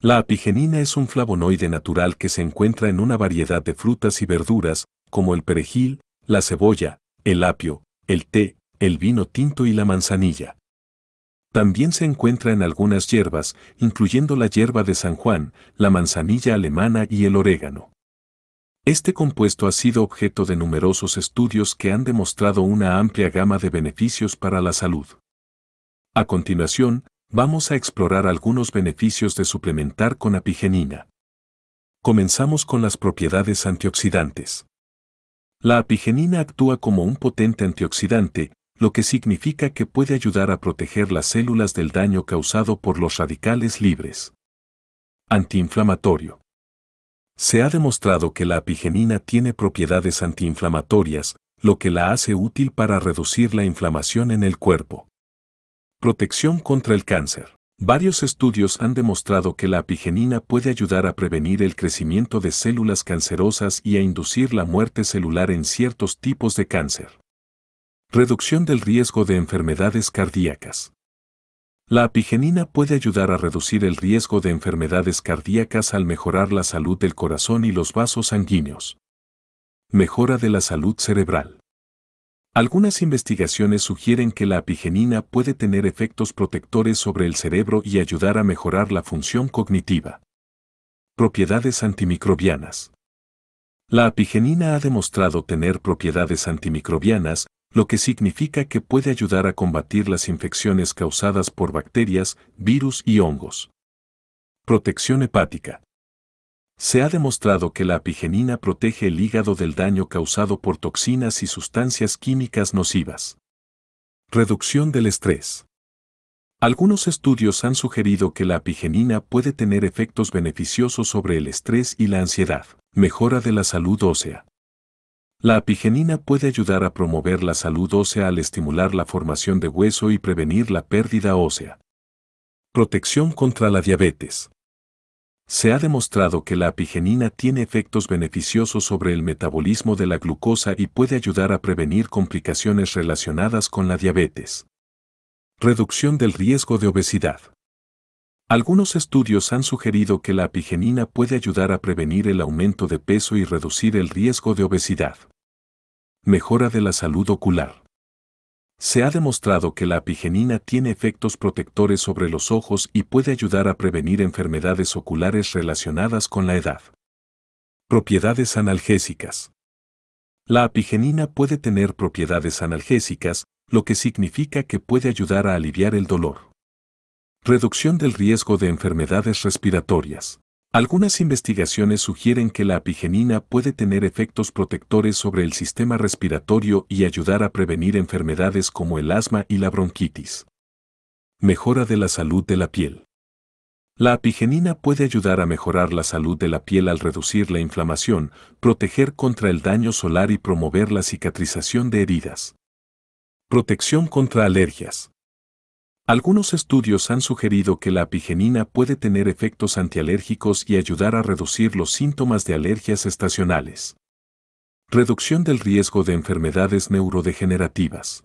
La apigenina es un flavonoide natural que se encuentra en una variedad de frutas y verduras, como el perejil, la cebolla, el apio, el té, el vino tinto y la manzanilla. También se encuentra en algunas hierbas, incluyendo la hierba de San Juan, la manzanilla alemana y el orégano. Este compuesto ha sido objeto de numerosos estudios que han demostrado una amplia gama de beneficios para la salud. A continuación, Vamos a explorar algunos beneficios de suplementar con apigenina. Comenzamos con las propiedades antioxidantes. La apigenina actúa como un potente antioxidante, lo que significa que puede ayudar a proteger las células del daño causado por los radicales libres. Antiinflamatorio. Se ha demostrado que la apigenina tiene propiedades antiinflamatorias, lo que la hace útil para reducir la inflamación en el cuerpo. Protección contra el cáncer. Varios estudios han demostrado que la apigenina puede ayudar a prevenir el crecimiento de células cancerosas y a inducir la muerte celular en ciertos tipos de cáncer. Reducción del riesgo de enfermedades cardíacas. La apigenina puede ayudar a reducir el riesgo de enfermedades cardíacas al mejorar la salud del corazón y los vasos sanguíneos. Mejora de la salud cerebral. Algunas investigaciones sugieren que la apigenina puede tener efectos protectores sobre el cerebro y ayudar a mejorar la función cognitiva. Propiedades antimicrobianas. La apigenina ha demostrado tener propiedades antimicrobianas, lo que significa que puede ayudar a combatir las infecciones causadas por bacterias, virus y hongos. Protección hepática. Se ha demostrado que la apigenina protege el hígado del daño causado por toxinas y sustancias químicas nocivas. Reducción del estrés. Algunos estudios han sugerido que la apigenina puede tener efectos beneficiosos sobre el estrés y la ansiedad, mejora de la salud ósea. La apigenina puede ayudar a promover la salud ósea al estimular la formación de hueso y prevenir la pérdida ósea. Protección contra la diabetes. Se ha demostrado que la apigenina tiene efectos beneficiosos sobre el metabolismo de la glucosa y puede ayudar a prevenir complicaciones relacionadas con la diabetes. Reducción del riesgo de obesidad. Algunos estudios han sugerido que la apigenina puede ayudar a prevenir el aumento de peso y reducir el riesgo de obesidad. Mejora de la salud ocular. Se ha demostrado que la apigenina tiene efectos protectores sobre los ojos y puede ayudar a prevenir enfermedades oculares relacionadas con la edad. Propiedades analgésicas. La apigenina puede tener propiedades analgésicas, lo que significa que puede ayudar a aliviar el dolor. Reducción del riesgo de enfermedades respiratorias. Algunas investigaciones sugieren que la apigenina puede tener efectos protectores sobre el sistema respiratorio y ayudar a prevenir enfermedades como el asma y la bronquitis. Mejora de la salud de la piel. La apigenina puede ayudar a mejorar la salud de la piel al reducir la inflamación, proteger contra el daño solar y promover la cicatrización de heridas. Protección contra alergias. Algunos estudios han sugerido que la apigenina puede tener efectos antialérgicos y ayudar a reducir los síntomas de alergias estacionales. Reducción del riesgo de enfermedades neurodegenerativas.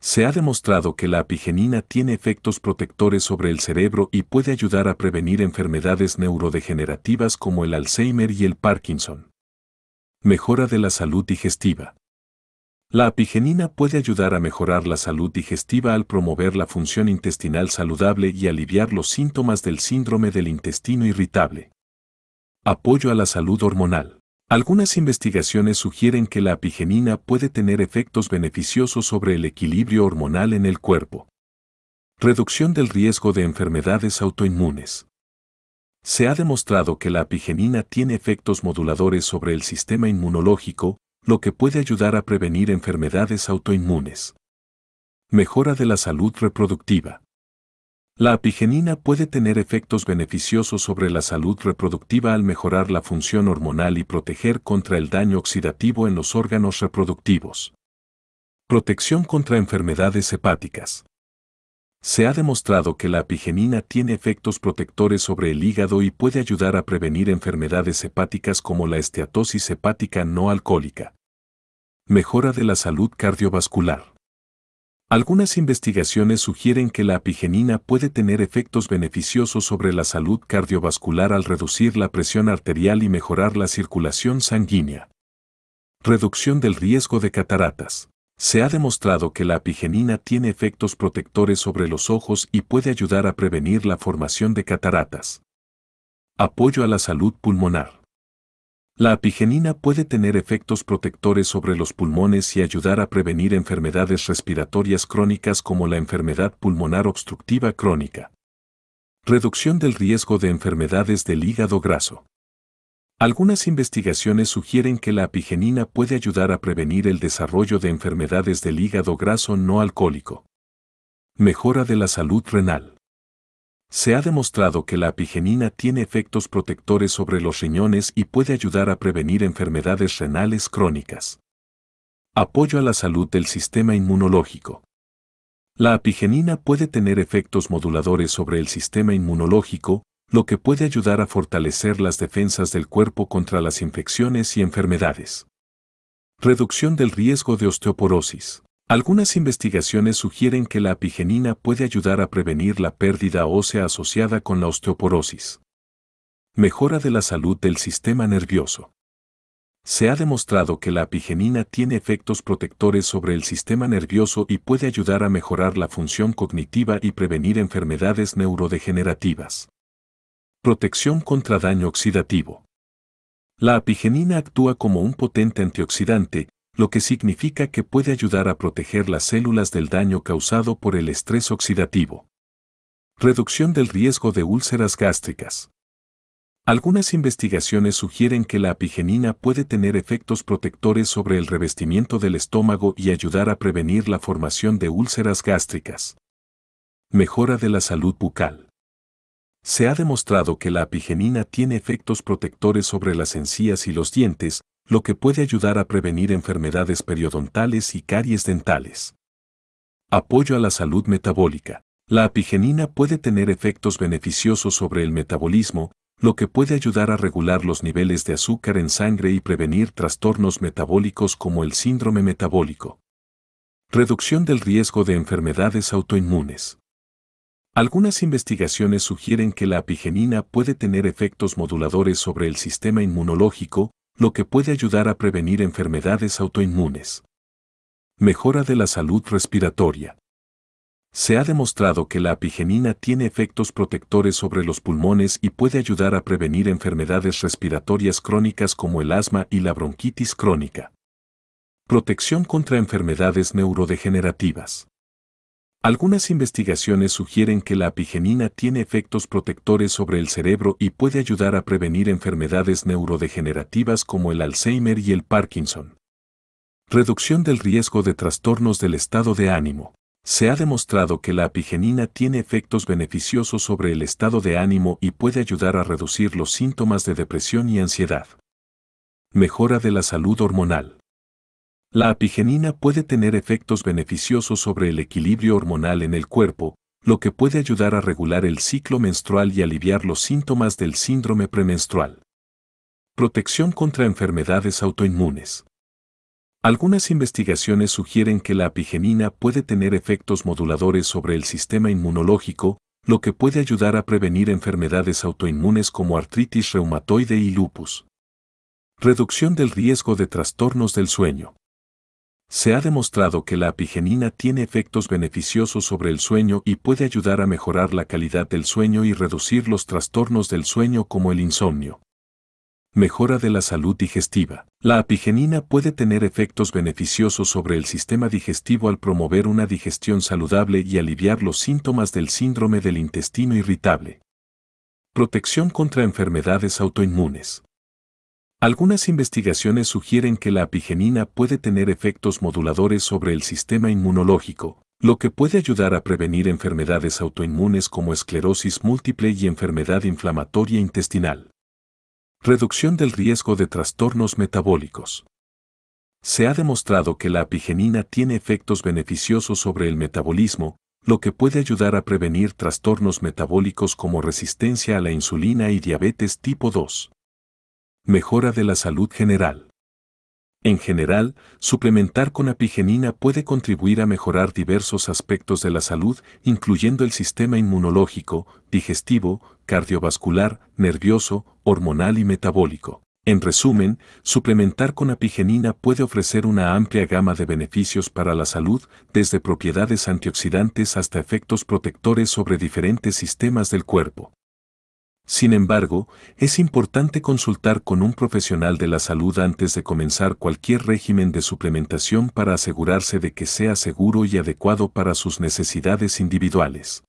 Se ha demostrado que la apigenina tiene efectos protectores sobre el cerebro y puede ayudar a prevenir enfermedades neurodegenerativas como el Alzheimer y el Parkinson. Mejora de la salud digestiva. La apigenina puede ayudar a mejorar la salud digestiva al promover la función intestinal saludable y aliviar los síntomas del síndrome del intestino irritable. Apoyo a la salud hormonal. Algunas investigaciones sugieren que la apigenina puede tener efectos beneficiosos sobre el equilibrio hormonal en el cuerpo. Reducción del riesgo de enfermedades autoinmunes. Se ha demostrado que la apigenina tiene efectos moduladores sobre el sistema inmunológico, lo que puede ayudar a prevenir enfermedades autoinmunes. Mejora de la salud reproductiva. La apigenina puede tener efectos beneficiosos sobre la salud reproductiva al mejorar la función hormonal y proteger contra el daño oxidativo en los órganos reproductivos. Protección contra enfermedades hepáticas. Se ha demostrado que la apigenina tiene efectos protectores sobre el hígado y puede ayudar a prevenir enfermedades hepáticas como la esteatosis hepática no alcohólica. Mejora de la salud cardiovascular. Algunas investigaciones sugieren que la apigenina puede tener efectos beneficiosos sobre la salud cardiovascular al reducir la presión arterial y mejorar la circulación sanguínea. Reducción del riesgo de cataratas. Se ha demostrado que la apigenina tiene efectos protectores sobre los ojos y puede ayudar a prevenir la formación de cataratas. Apoyo a la salud pulmonar. La apigenina puede tener efectos protectores sobre los pulmones y ayudar a prevenir enfermedades respiratorias crónicas como la enfermedad pulmonar obstructiva crónica. Reducción del riesgo de enfermedades del hígado graso. Algunas investigaciones sugieren que la apigenina puede ayudar a prevenir el desarrollo de enfermedades del hígado graso no alcohólico. Mejora de la salud renal. Se ha demostrado que la apigenina tiene efectos protectores sobre los riñones y puede ayudar a prevenir enfermedades renales crónicas. Apoyo a la salud del sistema inmunológico. La apigenina puede tener efectos moduladores sobre el sistema inmunológico, lo que puede ayudar a fortalecer las defensas del cuerpo contra las infecciones y enfermedades. Reducción del riesgo de osteoporosis. Algunas investigaciones sugieren que la apigenina puede ayudar a prevenir la pérdida ósea asociada con la osteoporosis. Mejora de la salud del sistema nervioso. Se ha demostrado que la apigenina tiene efectos protectores sobre el sistema nervioso y puede ayudar a mejorar la función cognitiva y prevenir enfermedades neurodegenerativas. Protección contra daño oxidativo. La apigenina actúa como un potente antioxidante, lo que significa que puede ayudar a proteger las células del daño causado por el estrés oxidativo. Reducción del riesgo de úlceras gástricas. Algunas investigaciones sugieren que la apigenina puede tener efectos protectores sobre el revestimiento del estómago y ayudar a prevenir la formación de úlceras gástricas. Mejora de la salud bucal. Se ha demostrado que la apigenina tiene efectos protectores sobre las encías y los dientes, lo que puede ayudar a prevenir enfermedades periodontales y caries dentales. Apoyo a la salud metabólica. La apigenina puede tener efectos beneficiosos sobre el metabolismo, lo que puede ayudar a regular los niveles de azúcar en sangre y prevenir trastornos metabólicos como el síndrome metabólico. Reducción del riesgo de enfermedades autoinmunes. Algunas investigaciones sugieren que la apigenina puede tener efectos moduladores sobre el sistema inmunológico, lo que puede ayudar a prevenir enfermedades autoinmunes. Mejora de la salud respiratoria. Se ha demostrado que la apigenina tiene efectos protectores sobre los pulmones y puede ayudar a prevenir enfermedades respiratorias crónicas como el asma y la bronquitis crónica. Protección contra enfermedades neurodegenerativas. Algunas investigaciones sugieren que la apigenina tiene efectos protectores sobre el cerebro y puede ayudar a prevenir enfermedades neurodegenerativas como el Alzheimer y el Parkinson. Reducción del riesgo de trastornos del estado de ánimo. Se ha demostrado que la apigenina tiene efectos beneficiosos sobre el estado de ánimo y puede ayudar a reducir los síntomas de depresión y ansiedad. Mejora de la salud hormonal. La apigenina puede tener efectos beneficiosos sobre el equilibrio hormonal en el cuerpo, lo que puede ayudar a regular el ciclo menstrual y aliviar los síntomas del síndrome premenstrual. Protección contra enfermedades autoinmunes. Algunas investigaciones sugieren que la apigenina puede tener efectos moduladores sobre el sistema inmunológico, lo que puede ayudar a prevenir enfermedades autoinmunes como artritis reumatoide y lupus. Reducción del riesgo de trastornos del sueño. Se ha demostrado que la apigenina tiene efectos beneficiosos sobre el sueño y puede ayudar a mejorar la calidad del sueño y reducir los trastornos del sueño como el insomnio. Mejora de la salud digestiva. La apigenina puede tener efectos beneficiosos sobre el sistema digestivo al promover una digestión saludable y aliviar los síntomas del síndrome del intestino irritable. Protección contra enfermedades autoinmunes. Algunas investigaciones sugieren que la apigenina puede tener efectos moduladores sobre el sistema inmunológico, lo que puede ayudar a prevenir enfermedades autoinmunes como esclerosis múltiple y enfermedad inflamatoria intestinal. Reducción del riesgo de trastornos metabólicos. Se ha demostrado que la apigenina tiene efectos beneficiosos sobre el metabolismo, lo que puede ayudar a prevenir trastornos metabólicos como resistencia a la insulina y diabetes tipo 2. Mejora de la salud general. En general, suplementar con apigenina puede contribuir a mejorar diversos aspectos de la salud, incluyendo el sistema inmunológico, digestivo, cardiovascular, nervioso, hormonal y metabólico. En resumen, suplementar con apigenina puede ofrecer una amplia gama de beneficios para la salud, desde propiedades antioxidantes hasta efectos protectores sobre diferentes sistemas del cuerpo. Sin embargo, es importante consultar con un profesional de la salud antes de comenzar cualquier régimen de suplementación para asegurarse de que sea seguro y adecuado para sus necesidades individuales.